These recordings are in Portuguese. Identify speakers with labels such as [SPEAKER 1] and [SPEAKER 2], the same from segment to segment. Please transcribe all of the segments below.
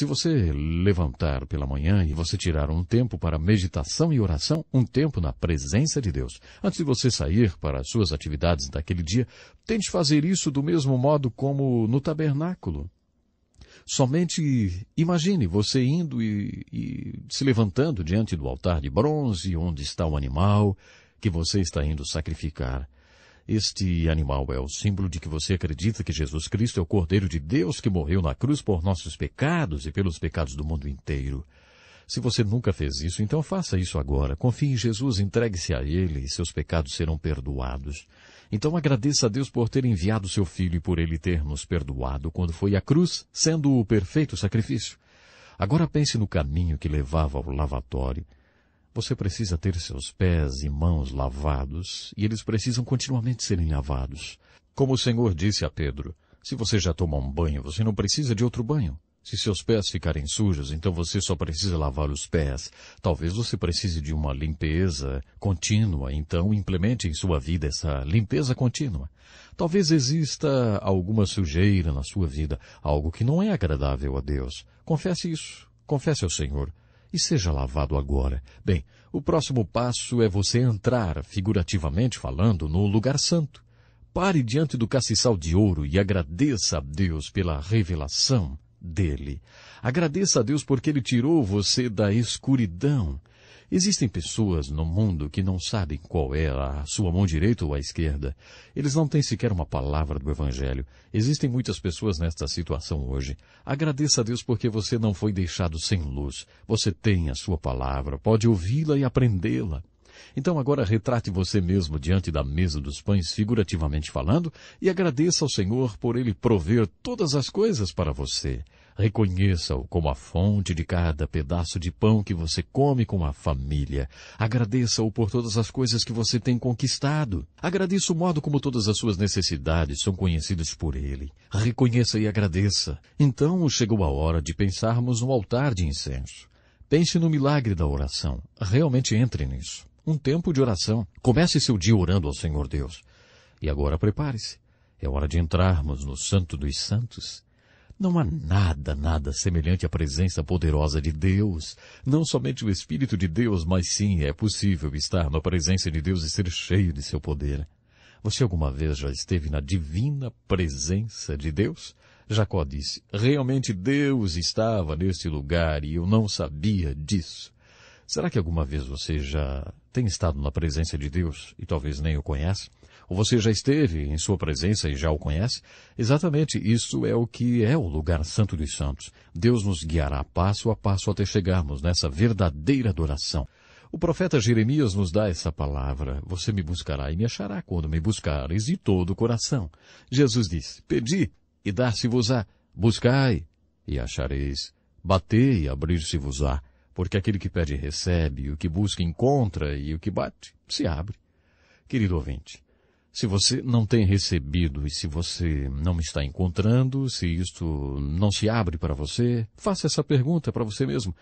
[SPEAKER 1] Se você levantar pela manhã e você tirar um tempo para meditação e oração, um tempo na presença de Deus, antes de você sair para as suas atividades daquele dia, tente fazer isso do mesmo modo como no tabernáculo. Somente imagine você indo e, e se levantando diante do altar de bronze, onde está o animal que você está indo sacrificar. Este animal é o símbolo de que você acredita que Jesus Cristo é o Cordeiro de Deus que morreu na cruz por nossos pecados e pelos pecados do mundo inteiro. Se você nunca fez isso, então faça isso agora. Confie em Jesus, entregue-se a Ele e seus pecados serão perdoados. Então agradeça a Deus por ter enviado seu Filho e por Ele ter nos perdoado quando foi à cruz, sendo o perfeito sacrifício. Agora pense no caminho que levava ao lavatório você precisa ter seus pés e mãos lavados, e eles precisam continuamente serem lavados. Como o Senhor disse a Pedro, se você já toma um banho, você não precisa de outro banho. Se seus pés ficarem sujos, então você só precisa lavar os pés. Talvez você precise de uma limpeza contínua, então implemente em sua vida essa limpeza contínua. Talvez exista alguma sujeira na sua vida, algo que não é agradável a Deus. Confesse isso. Confesse ao Senhor e seja lavado agora. Bem, o próximo passo é você entrar, figurativamente falando, no lugar santo. Pare diante do castiçal de ouro e agradeça a Deus pela revelação dele. Agradeça a Deus porque ele tirou você da escuridão Existem pessoas no mundo que não sabem qual é a sua mão direita ou a esquerda. Eles não têm sequer uma palavra do Evangelho. Existem muitas pessoas nesta situação hoje. Agradeça a Deus porque você não foi deixado sem luz. Você tem a sua palavra, pode ouvi-la e aprendê-la. Então agora retrate você mesmo diante da mesa dos pães, figurativamente falando, e agradeça ao Senhor por ele prover todas as coisas para você. Reconheça-o como a fonte de cada pedaço de pão que você come com a família. Agradeça-o por todas as coisas que você tem conquistado. Agradeça o modo como todas as suas necessidades são conhecidas por ele. Reconheça e agradeça. Então chegou a hora de pensarmos no altar de incenso. Pense no milagre da oração. Realmente entre nisso um tempo de oração. Comece seu dia orando ao Senhor Deus. E agora prepare-se. É hora de entrarmos no Santo dos Santos. Não há nada, nada semelhante à presença poderosa de Deus. Não somente o Espírito de Deus, mas sim é possível estar na presença de Deus e ser cheio de seu poder. Você alguma vez já esteve na divina presença de Deus? Jacó disse, realmente Deus estava neste lugar e eu não sabia disso. Será que alguma vez você já tem estado na presença de Deus e talvez nem o conhece? Ou você já esteve em sua presença e já o conhece? Exatamente isso é o que é o lugar santo dos santos. Deus nos guiará passo a passo até chegarmos nessa verdadeira adoração. O profeta Jeremias nos dá essa palavra: Você me buscará e me achará quando me buscares de todo o coração. Jesus disse: Pedi e dar-se-vos-á, buscai e achareis, batei e abrir-se-vos-á. Porque aquele que pede recebe, o que busca encontra e o que bate se abre. Querido ouvinte, se você não tem recebido e se você não está encontrando, se isto não se abre para você, faça essa pergunta para você mesmo.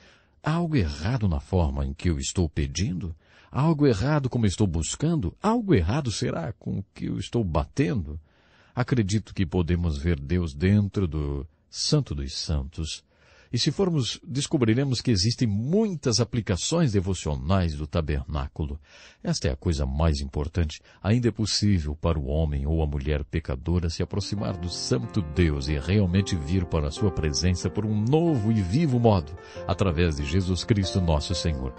[SPEAKER 1] Há algo errado na forma em que eu estou pedindo? Há algo errado como estou buscando? Há algo errado será com o que eu estou batendo? Acredito que podemos ver Deus dentro do Santo dos Santos, e se formos, descobriremos que existem muitas aplicações devocionais do tabernáculo. Esta é a coisa mais importante. Ainda é possível para o homem ou a mulher pecadora se aproximar do Santo Deus e realmente vir para a sua presença por um novo e vivo modo, através de Jesus Cristo nosso Senhor.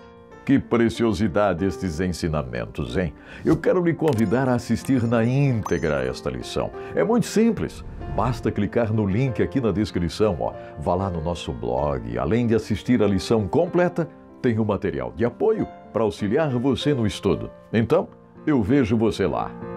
[SPEAKER 1] Que preciosidade estes ensinamentos, hein? Eu quero lhe convidar a assistir na íntegra esta lição. É muito simples basta clicar no link aqui na descrição, ó. Vá lá no nosso blog. Além de assistir a lição completa, tem o material de apoio para auxiliar você no estudo. Então, eu vejo você lá.